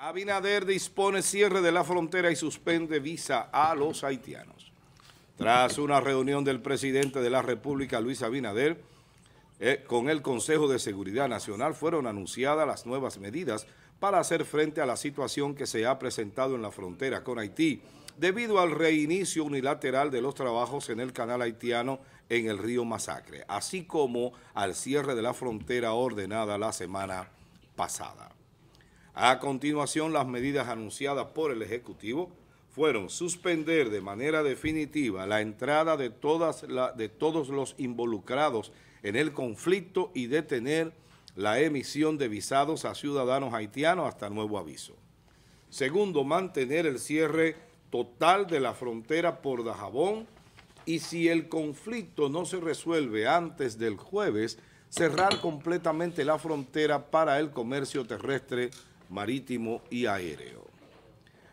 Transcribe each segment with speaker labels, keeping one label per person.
Speaker 1: Abinader dispone cierre de la frontera y suspende visa a los haitianos. Tras una reunión del presidente de la República, Luis Abinader, eh, con el Consejo de Seguridad Nacional fueron anunciadas las nuevas medidas para hacer frente a la situación que se ha presentado en la frontera con Haití debido al reinicio unilateral de los trabajos en el canal haitiano en el río Masacre, así como al cierre de la frontera ordenada la semana pasada. A continuación, las medidas anunciadas por el Ejecutivo fueron suspender de manera definitiva la entrada de, todos los involucrados en el conflicto y detener la emisión de visados a ciudadanos haitianos hasta nuevo aviso. Segundo, mantener el cierre total de la frontera por Dajabón y si el conflicto no se resuelve antes del jueves, cerrar completamente la frontera para el comercio terrestre marítimo y aéreo.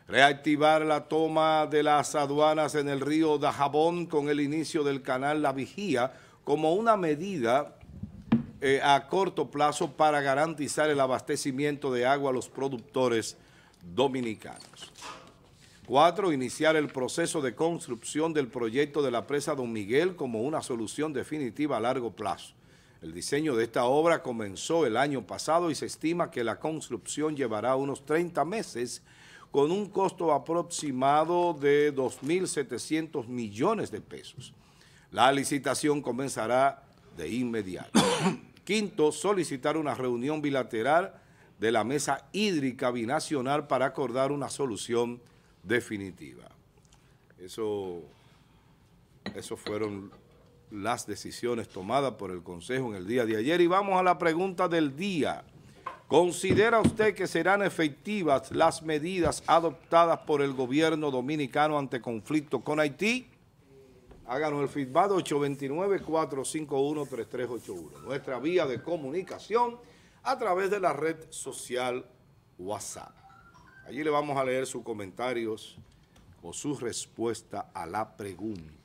Speaker 1: Reactivar la toma de las aduanas en el río Dajabón con el inicio del canal La Vigía como una medida eh, a corto plazo para garantizar el abastecimiento de agua a los productores dominicanos. Cuatro, iniciar el proceso de construcción del proyecto de la presa Don Miguel como una solución definitiva a largo plazo el diseño de esta obra comenzó el año pasado y se estima que la construcción llevará unos 30 meses con un costo aproximado de 2.700 millones de pesos. La licitación comenzará de inmediato. Quinto, solicitar una reunión bilateral de la Mesa Hídrica Binacional para acordar una solución definitiva. Eso, eso fueron las decisiones tomadas por el Consejo en el día de ayer. Y vamos a la pregunta del día. ¿Considera usted que serán efectivas las medidas adoptadas por el gobierno dominicano ante conflicto con Haití? Háganos el feedback 829-451-3381, nuestra vía de comunicación a través de la red social WhatsApp. Allí le vamos a leer sus comentarios o su respuesta a la pregunta.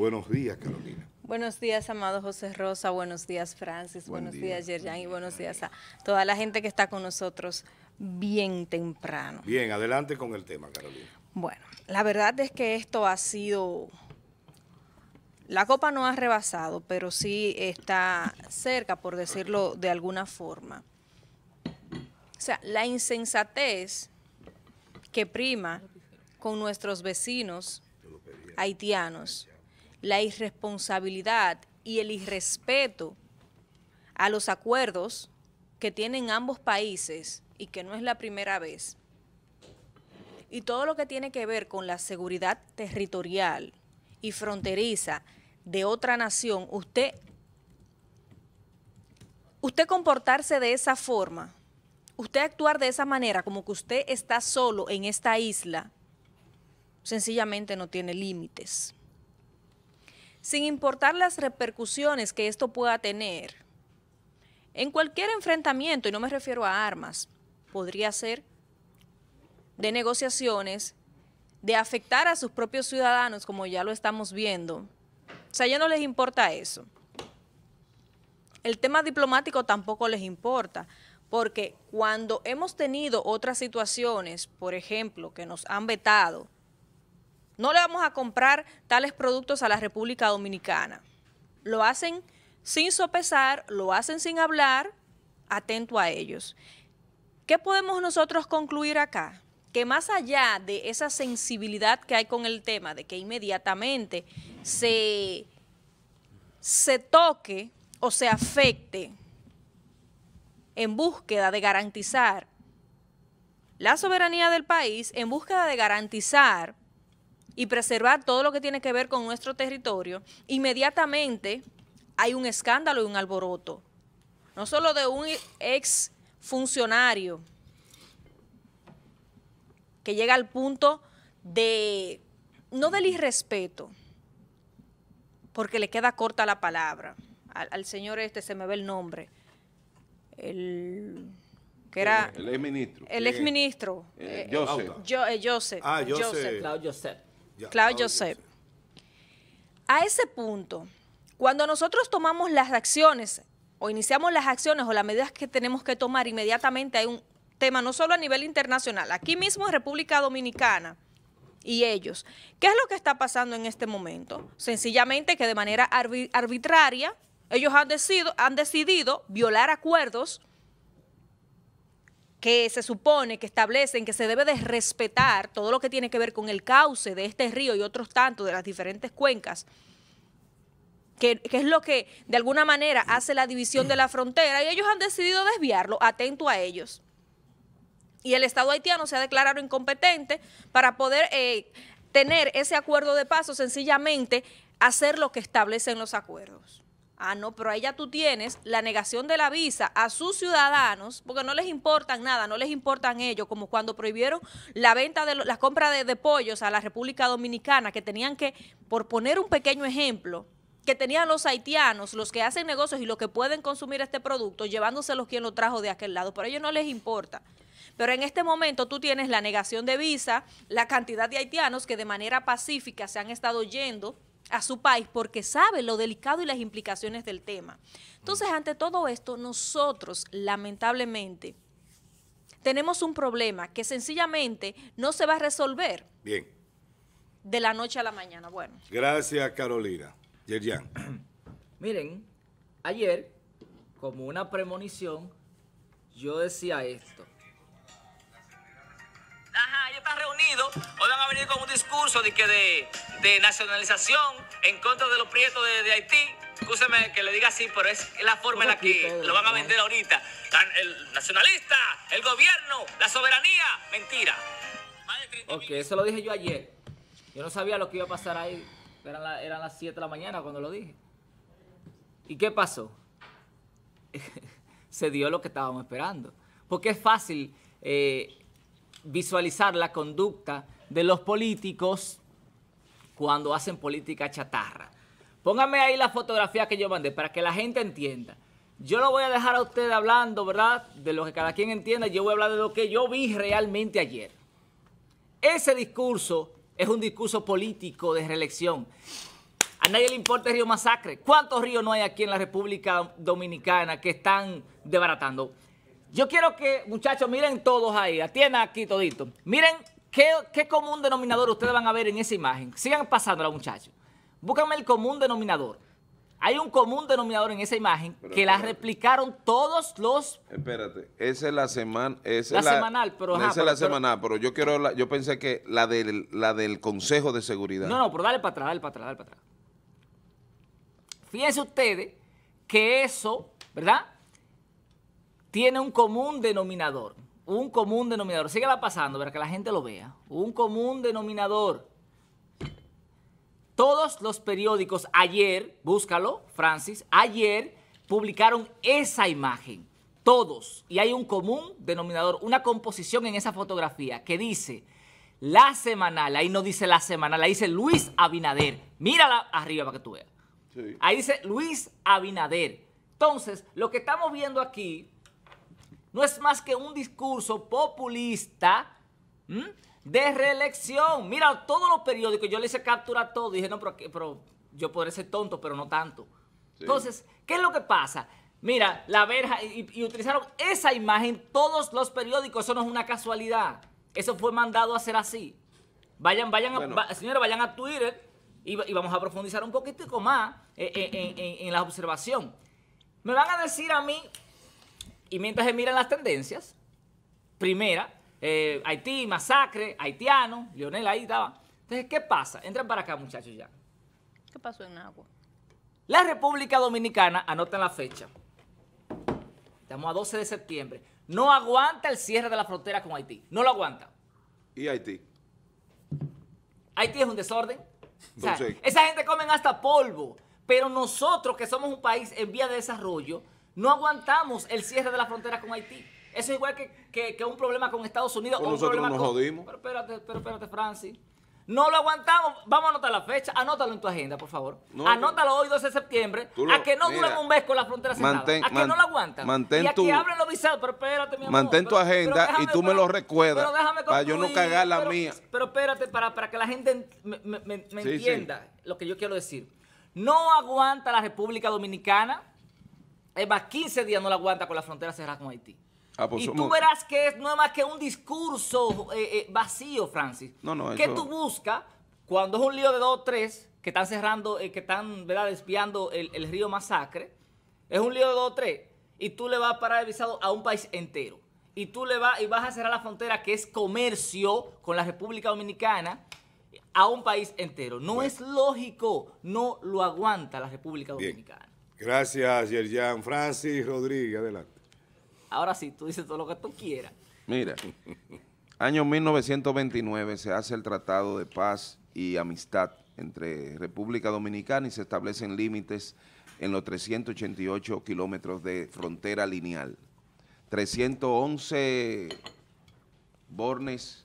Speaker 1: Buenos días, Carolina.
Speaker 2: Buenos días, amado José Rosa. Buenos días, Francis. buenos días, Yerjan. Y buenos días a toda la gente que está con nosotros bien temprano.
Speaker 1: Bien, adelante con el tema, Carolina.
Speaker 2: Bueno, la verdad es que esto ha sido... La copa no ha rebasado, pero sí está cerca, por decirlo de alguna forma. O sea, la insensatez que prima con nuestros vecinos haitianos la irresponsabilidad y el irrespeto a los acuerdos que tienen ambos países y que no es la primera vez. Y todo lo que tiene que ver con la seguridad territorial y fronteriza de otra nación, usted usted comportarse de esa forma, usted actuar de esa manera como que usted está solo en esta isla, sencillamente no tiene límites sin importar las repercusiones que esto pueda tener. En cualquier enfrentamiento, y no me refiero a armas, podría ser de negociaciones, de afectar a sus propios ciudadanos, como ya lo estamos viendo. O sea, ya no les importa eso. El tema diplomático tampoco les importa, porque cuando hemos tenido otras situaciones, por ejemplo, que nos han vetado, no le vamos a comprar tales productos a la República Dominicana. Lo hacen sin sopesar, lo hacen sin hablar, atento a ellos. ¿Qué podemos nosotros concluir acá? Que más allá de esa sensibilidad que hay con el tema, de que inmediatamente se, se toque o se afecte en búsqueda de garantizar la soberanía del país, en búsqueda de garantizar y preservar todo lo que tiene que ver con nuestro territorio, inmediatamente hay un escándalo y un alboroto. No solo de un ex funcionario que llega al punto de, no del irrespeto, porque le queda corta la palabra. Al, señor este se me ve el nombre.
Speaker 3: El que era... El exministro. El exministro.
Speaker 2: Eh, eh, Joseph. Ah, Claudio Joseph yo sé. A ese punto, cuando nosotros tomamos las acciones o iniciamos las acciones o las medidas que tenemos que tomar inmediatamente, hay un tema no solo a nivel internacional, aquí mismo en República Dominicana y ellos. ¿Qué es lo que está pasando en este momento? Sencillamente que de manera arbitraria ellos han decidido, han decidido violar acuerdos que se supone que establecen que se debe de respetar todo lo que tiene que ver con el cauce de este río y otros tantos de las diferentes cuencas, que, es lo que de alguna manera hace la división de la frontera y ellos han decidido desviarlo, atento a ellos. Y el Estado haitiano se ha declarado incompetente para poder eh, tener ese acuerdo de paso, sencillamente hacer lo que establecen los acuerdos. Ah, no, pero ahí ya tú tienes la negación de la visa a sus ciudadanos, porque no les importan nada, no les importan ellos, como cuando prohibieron la venta de las compras de, de, pollos a la República Dominicana, que tenían que, por poner un pequeño ejemplo, que tenían los haitianos, los que hacen negocios y los que pueden consumir este producto, llevándoselos quien lo trajo de aquel lado, pero a ellos no les importa. Pero en este momento tú tienes la negación de visa, la cantidad de haitianos que de manera pacífica se han estado yendo a su país porque sabe lo delicado y las implicaciones del tema. Entonces, mm. ante todo esto, nosotros, lamentablemente, tenemos un problema que sencillamente no se va a resolver. Bien. De la noche
Speaker 4: a la mañana, bueno.
Speaker 1: Gracias, Carolina. Yerian.
Speaker 4: Miren, ayer, como una premonición, yo decía esto reunido reunidos, hoy van a venir con un discurso de, que de, nacionalización en contra de los prietos de, Haití. Escúcheme que le diga así, pero es la forma en la que lo van a vender ahorita. El nacionalista, el gobierno, la soberanía, mentira. Ok, eso lo dije yo ayer. Yo no sabía lo que iba a pasar ahí. Eran, eran las 7 de la mañana cuando lo dije. ¿Y qué pasó? Se dio lo que estábamos esperando. Porque es fácil eh, visualizar la conducta de los políticos cuando hacen política chatarra. Póngame ahí la fotografía que yo mandé para que la gente entienda. Yo lo voy a dejar a ustedes hablando, ¿verdad? De lo que cada quien entienda. Yo voy a hablar de lo que yo vi realmente ayer. Ese discurso es un discurso político de reelección. A nadie le importa el río Masacre. ¿Cuántos ríos no hay aquí en la República Dominicana que están debaratando? Yo quiero que, muchachos, miren todos ahí, atiendan aquí todito. Miren qué, común denominador ustedes van a ver en esa imagen. Sigan pasándola, muchachos. Búscame el común denominador. Hay un común denominador en esa imagen que la replicaron todos los...
Speaker 3: Espérate, esa es la semana... la, semanal, pero... Ajá, esa es la semanal, pero yo quiero yo pensé que la del, la del Consejo de Seguridad. No,
Speaker 4: no, pero dale para atrás, dale para atrás, dale para atrás. Fíjense ustedes que eso, ¿verdad? tiene un común denominador. Un común denominador. Síguela pasando para que la gente lo vea. Un común denominador. Todos los periódicos ayer, búscalo, Francis, ayer publicaron esa imagen. Todos. Y hay un común denominador, una composición en esa fotografía que dice la semanal. Ahí no dice la semanal, ahí dice Luis Abinader. Mírala arriba para que tú veas. Ahí dice Luis Abinader. Entonces, lo que estamos viendo aquí no es más que un discurso populista de reelección. Mira, todos los periódicos, yo le hice captura todo, dije, no, pero, yo podré ser tonto, pero no tanto. Entonces, ¿qué es lo que pasa? Mira, la verja, y, utilizaron esa imagen todos los periódicos, eso no es una casualidad. Eso fue mandado a ser así. Vayan, vayan, señores, vayan a Twitter y, vamos a profundizar un poquitico más eh, eh, en, en la observación. Me van a decir a mí, y mientras se miran las tendencias, primera, eh, Haití, masacre, haitiano, Lionel ahí estaba. Entonces, ¿qué pasa? Entran para acá, muchachos, ya.
Speaker 2: ¿Qué pasó en agua?
Speaker 4: La República Dominicana, anoten la fecha. Estamos a 12 de septiembre. No aguanta el cierre de la frontera con Haití. No lo aguanta. ¿Y Haití? Haití es un desorden. O esa gente comen hasta polvo. Pero nosotros, que somos un país en vía de desarrollo, no aguantamos el cierre de las fronteras con Haití. Eso es igual que, que, un problema con Estados Unidos. o un problema nos con... jodimos. Pero espérate, pero espérate, Francis. No lo aguantamos. Vamos a anotar la fecha. Anótalo en tu agenda, por favor. Anótalo hoy, 12 de septiembre. a que no mira, duren un mes con la frontera mantén, A que no lo aguantan. Mantén y tu, Mantén tu agenda y tú me lo recuerdas. Pero déjame Para yo no cagar la mía. Pero espérate, para, para que la gente me, entienda lo que yo quiero decir. No aguanta la República Dominicana es más, 15 días no la aguanta con la frontera cerrada con Haití.
Speaker 3: Ah, pues y tú verás
Speaker 4: que es, no es más que un discurso eh, eh, vacío, Francis.
Speaker 3: No, no, ¿Qué tú
Speaker 4: buscas cuando es un lío de dos o tres que están cerrando, eh, que están ¿verdad? desviando el, río Masacre? Es un lío de dos o tres y tú le vas a parar el visado a un país entero. Y tú le vas y vas a cerrar la frontera que es comercio con la República Dominicana a un país entero. No es lógico, no lo aguanta la República Dominicana.
Speaker 1: Gracias, Yerjan. Francis Rodríguez, adelante.
Speaker 4: Ahora sí, tú dices todo lo que tú quieras.
Speaker 1: Mira,
Speaker 3: año 1929 se hace el Tratado de Paz y Amistad entre República Dominicana y se establecen límites en los 388 kilómetros de frontera lineal. 311 bornes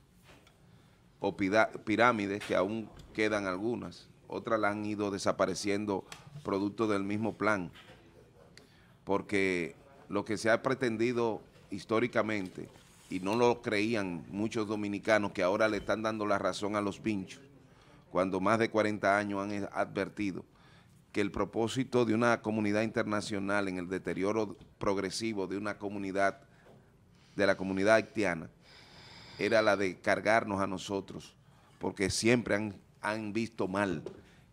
Speaker 3: o pirámides, que aún quedan algunas, otras la han ido desapareciendo producto del mismo plan, porque lo que se ha pretendido históricamente, y no lo creían muchos dominicanos que ahora le están dando la razón a los pinchos, cuando más de 40 años han advertido que el propósito de una comunidad internacional en el deterioro progresivo de una comunidad, de la comunidad haitiana, era la de cargarnos a nosotros, porque siempre han han visto mal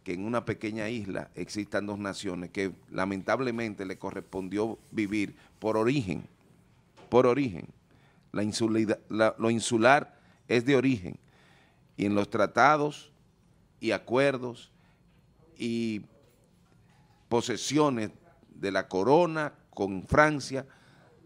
Speaker 3: que en una pequeña isla existan dos naciones que lamentablemente le correspondió vivir por origen, por origen. La lo insular es de origen y en los tratados y acuerdos y posesiones de la corona con Francia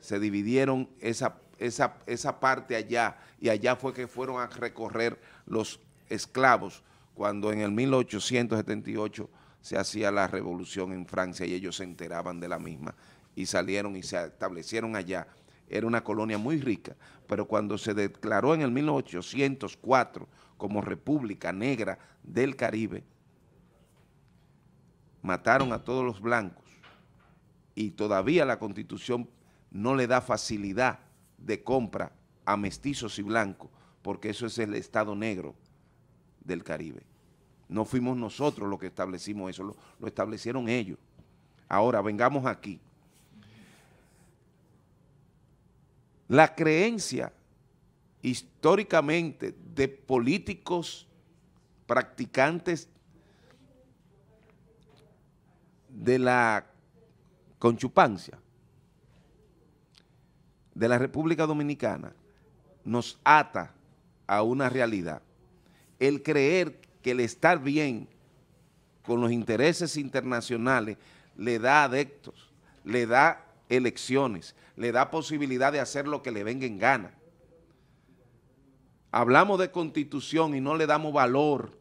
Speaker 3: se dividieron esa, esa, esa parte allá y allá fue que fueron a recorrer los esclavos cuando en el 1878 se hacía la revolución en Francia y ellos se enteraban de la misma y salieron y se establecieron allá. Era una colonia muy rica, pero cuando se declaró en el 1804 como República Negra del Caribe, mataron a todos los blancos y todavía la constitución no le da facilidad de compra a mestizos y blancos, porque eso es el Estado negro del Caribe. No fuimos nosotros los que establecimos eso, lo, establecieron ellos. Ahora, vengamos aquí. La creencia históricamente de políticos practicantes de la conchupancia de la República Dominicana nos ata a una realidad el creer que el estar bien con los intereses internacionales le da adeptos, le da elecciones, le da posibilidad de hacer lo que le venga en gana. Hablamos de constitución y no le damos valor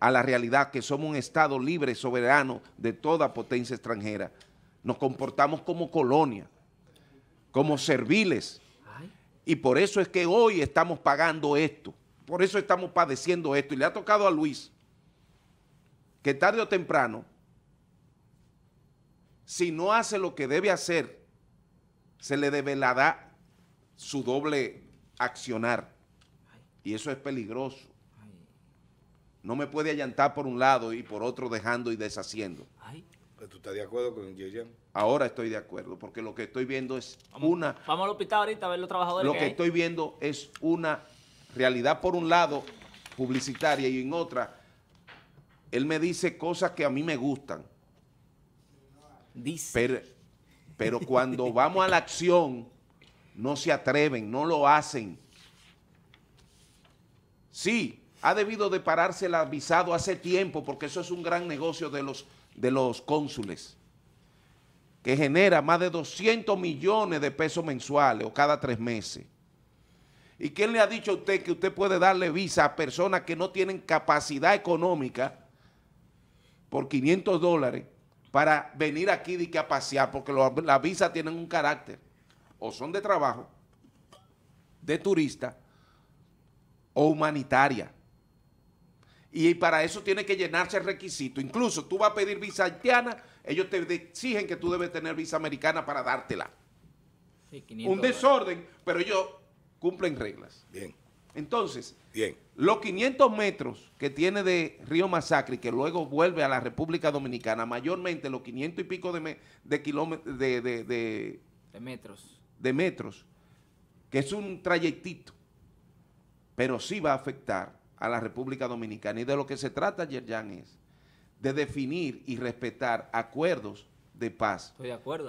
Speaker 3: a la realidad que somos un Estado libre, soberano de toda potencia extranjera. Nos comportamos como colonia, como serviles. Y por eso es que hoy estamos pagando esto. Por eso estamos padeciendo esto. Y le ha tocado a Luis que tarde o temprano, si no hace lo que debe hacer, se le develará su doble accionar. Y eso es peligroso. No me puede allantar por un lado y por otro dejando y deshaciendo.
Speaker 1: ¿Tú estás de acuerdo con Yeyan?
Speaker 3: Ahora estoy de acuerdo, porque lo que estoy viendo es una...
Speaker 4: Vamos al hospital ahorita a ver los trabajadores Lo que, estoy
Speaker 3: viendo es una realidad por un lado publicitaria y en otra, él me dice cosas que a mí me gustan. Dice. Pero, cuando vamos a la acción, no se atreven, no lo hacen. Sí, ha debido de pararse el avisado hace tiempo, porque eso es un gran negocio de los, de los cónsules, que genera más de 200 millones de pesos mensuales o cada tres meses. ¿Y quién le ha dicho a usted que usted puede darle visa a personas que no tienen capacidad económica por 500 dólares para venir aquí de que a pasear? Porque las visas tienen un carácter. O son de trabajo, de turista o humanitaria. Y para eso tiene que llenarse el requisito. Incluso tú vas a pedir visa haitiana, ellos te exigen que tú debes tener visa americana para dártela. un desorden, pero ellos cumplen reglas. Bien. Entonces, Bien. los 500 metros que tiene de Río Masacre, que luego vuelve a la República Dominicana, mayormente los 500 y pico de, de, kilómetros, de,
Speaker 4: metros.
Speaker 3: de metros, que es un trayectito, pero sí va a afectar a la República Dominicana. Y de lo que se trata, Yerjan, es de definir y respetar acuerdos de paz.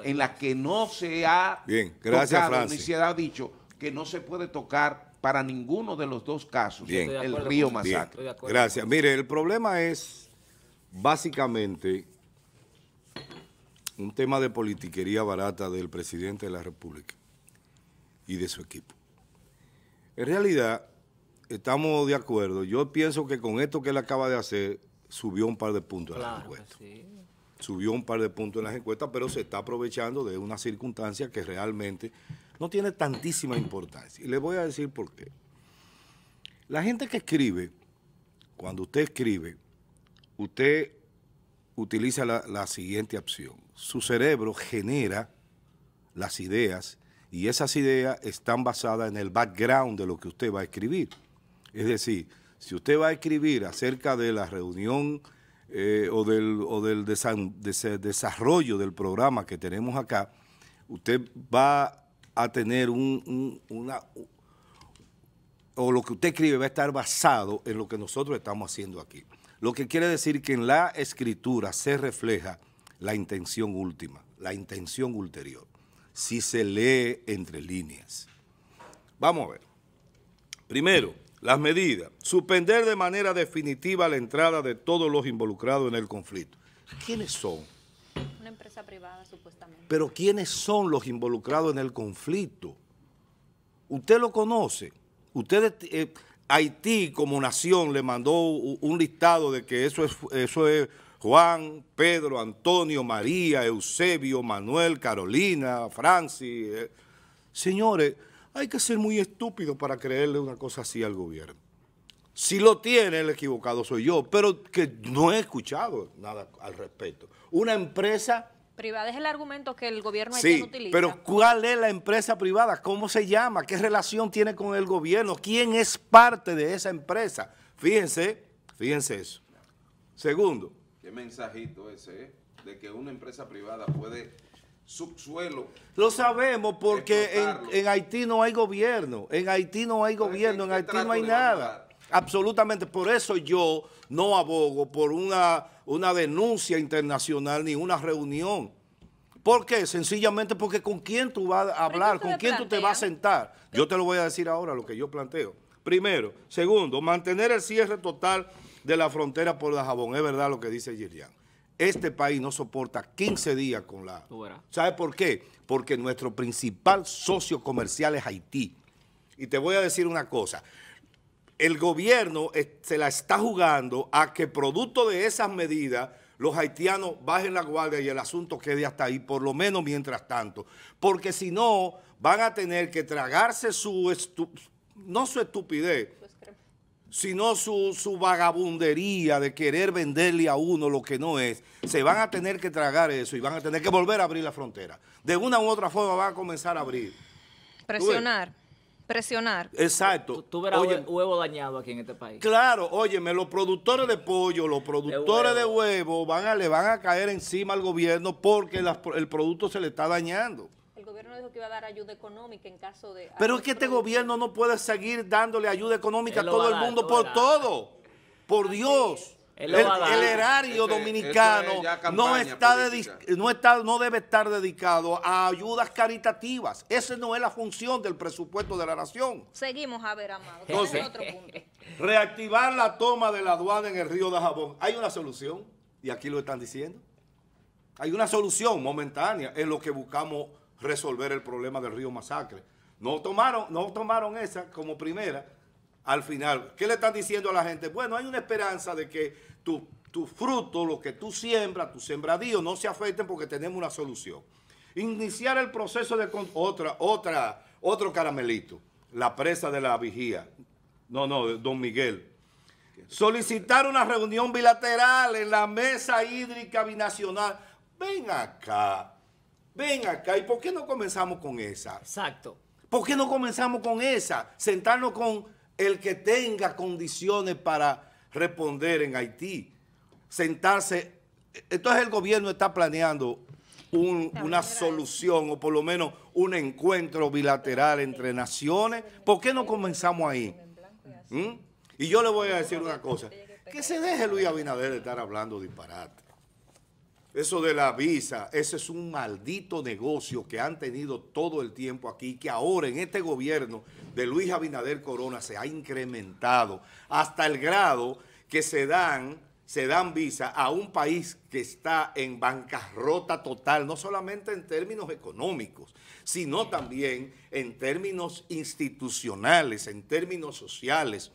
Speaker 3: En las que no se ha Bien, gracias, tocado, ni se ha dicho, que no se puede tocar para ninguno de los dos casos el río Masacre. Gracias.
Speaker 1: Mire, el problema es básicamente un tema de politiquería barata del presidente de la República y de su equipo. En realidad, estamos de acuerdo. Yo pienso que con esto que él acaba de hacer, subió un par de puntos en las encuestas. Subió un par de puntos en las encuestas, pero se está aprovechando de una circunstancia que realmente no tiene tantísima importancia. Y les voy a decir por qué. La gente que escribe, cuando usted escribe, usted utiliza la, siguiente opción. Su cerebro genera las ideas y esas ideas están basadas en el background de lo que usted va a escribir. Es decir, si usted va a escribir acerca de la reunión eh, o del, del desarrollo del programa que tenemos acá, usted va a tener un, una... o lo que usted escribe va a estar basado en lo que nosotros estamos haciendo aquí. Lo que quiere decir que en la escritura se refleja la intención última, la intención ulterior, si se lee entre líneas. Vamos a ver. Primero, las medidas. Suspender de manera definitiva la entrada de todos los involucrados en el conflicto. ¿Quiénes son?
Speaker 2: Una empresa privada, supuestamente.
Speaker 1: Pero ¿quiénes son los involucrados en el conflicto? Usted lo conoce. Ustedes, eh, Haití como nación le mandó un listado de que eso es, eso es Juan, Pedro, Antonio, María, Eusebio, Manuel, Carolina, Francis. Eh. Señores, hay que ser muy estúpido para creerle una cosa así al gobierno. Si lo tiene, el equivocado soy yo, pero que no he escuchado nada al respecto. Una empresa...
Speaker 2: Privada es el argumento que el gobierno sí, pero
Speaker 1: ¿cuál es la empresa privada? ¿Cómo se llama? ¿Qué relación tiene con el gobierno? ¿Quién es parte de esa empresa? Fíjense, fíjense eso. Segundo.
Speaker 3: ¿Qué mensajito ese, es? ¿eh? De que una empresa privada puede subsuelo.
Speaker 1: Lo sabemos porque en, Haití no hay gobierno, en Haití no hay gobierno, en Haití no hay nada. Absolutamente, por eso yo no abogo por una, una denuncia internacional ni una reunión. ¿Por qué? Sencillamente porque con quién tú vas a hablar, con quién tú te vas a sentar. Yo te lo voy a decir ahora lo que yo planteo. Primero. Segundo, mantener el cierre total de la frontera por la jabón Es verdad lo que dice Gillian. Este país no soporta 15 días con la... ¿Sabes por qué? Porque nuestro principal socio comercial es Haití. Y te voy a decir una cosa el gobierno se la está jugando a que producto de esas medidas los haitianos bajen la guardia y el asunto quede hasta ahí, por lo menos mientras tanto. Porque si no, van a tener que tragarse su, no su estupidez, sino su, su vagabundería de querer venderle a uno lo que no es. Se van a tener que tragar eso y van a tener que volver a abrir la frontera. De una u otra forma van a comenzar a abrir. Presionar.
Speaker 2: Presionar.
Speaker 1: Exacto. Tú, huevo
Speaker 4: dañado aquí en este país.
Speaker 1: Claro, óyeme, los productores de pollo, los
Speaker 4: productores de
Speaker 1: huevo, van a, le van a caer encima al gobierno porque el producto se le está dañando.
Speaker 2: El gobierno dijo que iba a dar ayuda económica en caso de...
Speaker 1: Pero es que este gobierno no puede seguir dándole ayuda económica a todo el mundo por todo. Por Dios el, erario este, dominicano no, está no, está, no debe estar dedicado a ayudas caritativas. Esa no es la función del presupuesto de la nación.
Speaker 2: Seguimos, a ver, Amado. Entonces,
Speaker 1: reactivar la toma de la aduana en el río de Jabón. Hay una solución, y aquí lo están diciendo. Hay una solución momentánea en lo que buscamos resolver el problema del río Masacre. No tomaron, no tomaron esa como primera, al final. ¿Qué le están diciendo a la gente? Bueno, hay una esperanza de que tus tu frutos, lo que tú siembras, tu sembradío, no se afecten porque tenemos una solución. Iniciar el proceso de... Otra, otra, otro caramelito. La presa de la vigía. No, no, Don Miguel. Solicitar una reunión bilateral en la mesa hídrica binacional. Ven acá. Ven acá. ¿Y por qué no comenzamos con esa? Exacto. ¿Por qué no comenzamos con esa? Sentarnos con el que tenga condiciones para responder en Haití, sentarse. Entonces el gobierno está planeando una solución o por lo menos un encuentro bilateral entre naciones. ¿Por qué no comenzamos ahí? ¿Mm? Y yo le voy a decir una cosa. Que se deje Luis Abinader de estar hablando disparate. Eso de la visa, ese es un maldito negocio que han tenido todo el tiempo aquí, que ahora en este gobierno de Luis Abinader Corona se ha incrementado hasta el grado que se dan, se dan visa a un país que está en bancarrota total, no solamente en términos económicos, sino también en términos institucionales, en términos sociales,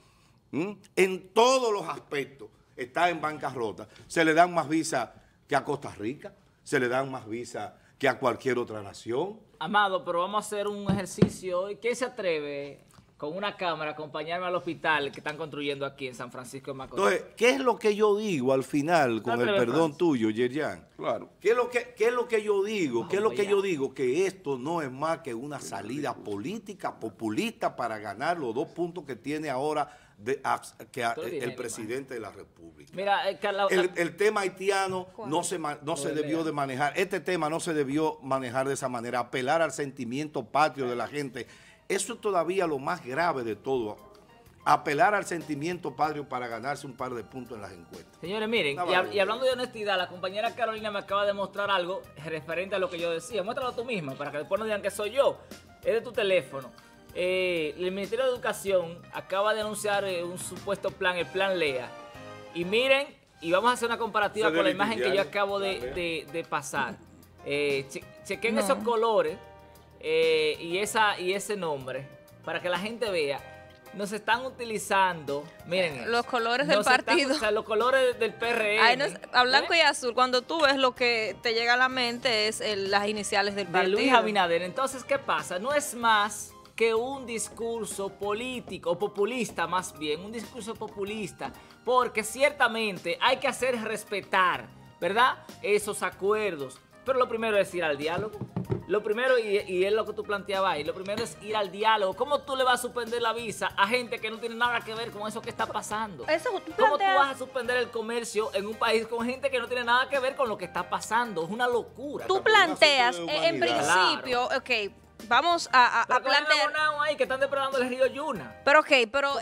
Speaker 1: en todos los aspectos está en bancarrota. Se le dan más visas que a Costa Rica, se le dan más visas que a cualquier otra nación.
Speaker 4: Amado, pero vamos a hacer un ejercicio. ¿Quién se atreve con una cámara a acompañarme al hospital que están construyendo aquí en San Francisco de Macorís?
Speaker 1: Entonces, ¿qué es lo que yo digo al final, con el perdón tuyo, Yerian? Claro. ¿Qué lo que, qué es lo que yo digo? ¿Qué es lo que yo digo? Que esto no es más que una salida política populista para ganar los dos puntos que tiene ahora que el, presidente de la República.
Speaker 4: Mira, eh, el,
Speaker 1: tema haitiano no se, no se debió de manejar, este tema no se debió manejar de esa manera, apelar al sentimiento patrio de la gente. Eso es todavía lo más grave de todo apelar al sentimiento patrio para ganarse un par de puntos en las encuestas.
Speaker 4: Señores, miren, y, hablando de honestidad, la compañera Carolina me acaba de mostrar algo referente a lo que yo decía. Muéstralo tú misma para que después no digan que soy yo. Es de tu teléfono. Eh, el Ministerio de Educación acaba de anunciar eh, un supuesto plan, el plan LEA. Y miren, y vamos a hacer una comparativa con la imagen que yo acabo de, pasar. Eh, chequen esos colores y, esa, y ese nombre para que la gente vea. Nos están utilizando, miren. Los colores del partido. o sea, los colores del PRM. a blanco y
Speaker 2: azul. Cuando tú ves lo que te llega a la mente es las iniciales del partido. Luis Abinader.
Speaker 4: Entonces, ¿qué pasa? No es más que un discurso político, populista más bien, un discurso populista, porque ciertamente hay que hacer respetar, ¿verdad? Esos acuerdos. Pero lo primero es ir al diálogo. Lo primero, y, es lo que tú planteabas y lo primero es ir al diálogo. ¿Cómo tú le vas a suspender la visa a gente que no tiene nada que ver con eso que está pasando? Eso, ¿tú ¿Cómo tú vas a suspender el comercio en un país con gente que no tiene nada que ver con lo que está pasando? Es una locura. Tú planteas, eh, en principio,
Speaker 2: ok, vamos a, a, ahí que
Speaker 4: están depredando el río Yuna. Pero,
Speaker 2: ok, pero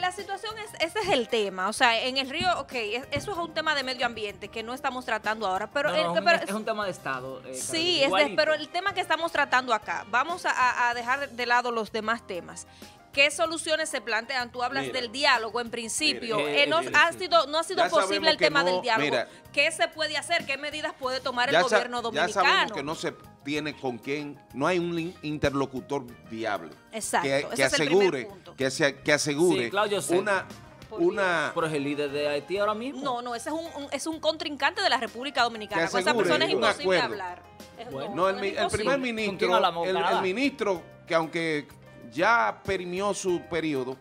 Speaker 2: la situación es, ese es el tema. O sea, en el río, ok, eso es un tema de medio ambiente que no estamos tratando ahora. Pero, es, un,
Speaker 4: tema de Estado. Eh, sí, es pero
Speaker 2: el tema que estamos tratando acá, vamos a dejar de lado los demás temas. ¿Qué soluciones se plantean? Tú hablas del diálogo en principio. Eh, no, ha sido, posible el tema del diálogo. ¿Qué se puede hacer? ¿Qué medidas puede tomar el gobierno dominicano? Ya sabemos que no
Speaker 3: se tiene con quién, no hay un interlocutor viable. Exacto. Que, asegure, que, que asegure una una... Pero es el líder de Haití ahora mismo.
Speaker 4: No, no, ese
Speaker 2: es un, contrincante de la República Dominicana. con esa persona es imposible hablar.
Speaker 3: el, primer ministro, el, ministro que aunque ya permió su periodo,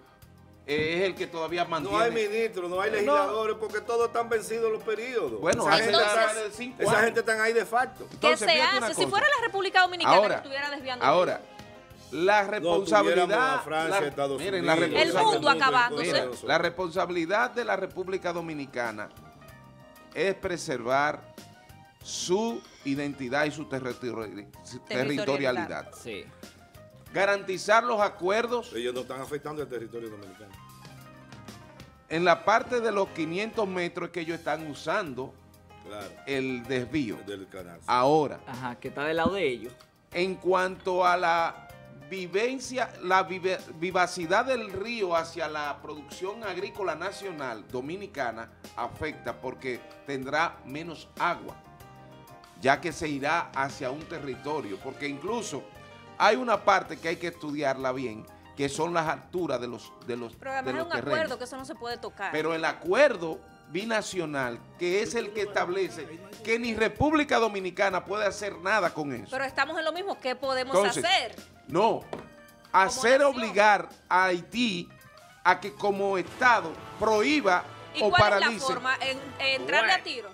Speaker 1: eh, es el que todavía mantiene. No hay ministros, no hay legisladores, porque todos están vencidos los periodos. Bueno, esa, gente, está, ahí de facto. ¿Qué se hace? Si fuera
Speaker 2: la República Dominicana que estuviera desviando. Ahora,
Speaker 3: la responsabilidad. la, responsabilidad, el mundo acabándose. la responsabilidad de la República Dominicana es preservar su identidad y su territorialidad. Sí garantizar los acuerdos. Ellos no están afectando el territorio dominicano. En la parte de los 500 metros que ellos están usando el desvío. Del canal. Ahora. Ajá, que está del lado de ellos. En cuanto a la vivencia, la vivacidad del río hacia la producción agrícola nacional dominicana afecta porque tendrá menos agua, ya que se irá hacia un territorio, porque incluso hay una parte que hay que estudiarla bien, que son las alturas de los de los de un acuerdo que
Speaker 2: eso no se puede tocar. Pero
Speaker 3: el acuerdo binacional, que es el que establece que ni República Dominicana puede hacer nada con eso.
Speaker 2: Pero estamos en lo mismo, ¿qué podemos hacer?
Speaker 3: No, hacer obligar a Haití a que como Estado prohíba ¿Y o cuál paralice. Es la forma?
Speaker 2: entrarle a tiro.